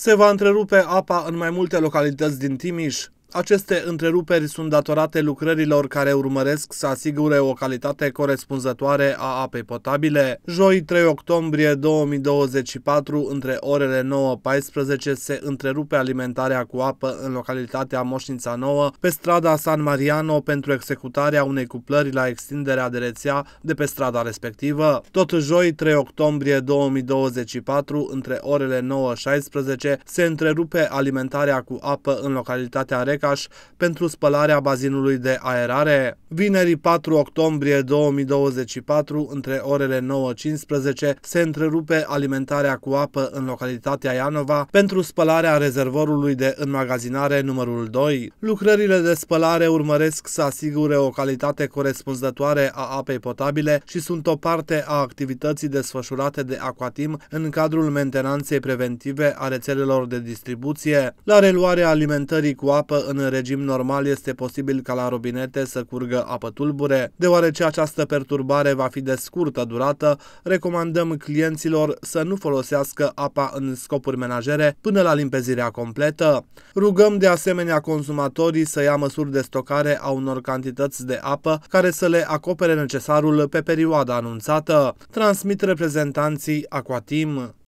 Se va întrerupe apa în mai multe localități din Timiș, aceste întreruperi sunt datorate lucrărilor care urmăresc să asigure o calitate corespunzătoare a apei potabile. Joi 3 octombrie 2024, între orele 9-14, se întrerupe alimentarea cu apă în localitatea Moșnița Nouă, pe strada San Mariano, pentru executarea unei cuplări la extinderea de rețea de pe strada respectivă. Tot joi 3 octombrie 2024, între orele 9-16, se întrerupe alimentarea cu apă în localitatea Rec Becaș pentru spălarea bazinului de aerare. vineri 4 octombrie 2024, între orele 9.15, se întrerupe alimentarea cu apă în localitatea Ianova pentru spălarea rezervorului de înmagazinare numărul 2. Lucrările de spălare urmăresc să asigure o calitate corespunzătoare a apei potabile și sunt o parte a activității desfășurate de Aquatim în cadrul mentenanței preventive a rețelelor de distribuție. La reluarea alimentării cu apă în regim normal este posibil ca la robinete să curgă apă tulbure. Deoarece această perturbare va fi de scurtă durată, recomandăm clienților să nu folosească apa în scopuri menajere până la limpezirea completă. Rugăm de asemenea consumatorii să ia măsuri de stocare a unor cantități de apă care să le acopere necesarul pe perioada anunțată, transmit reprezentanții Aquatim.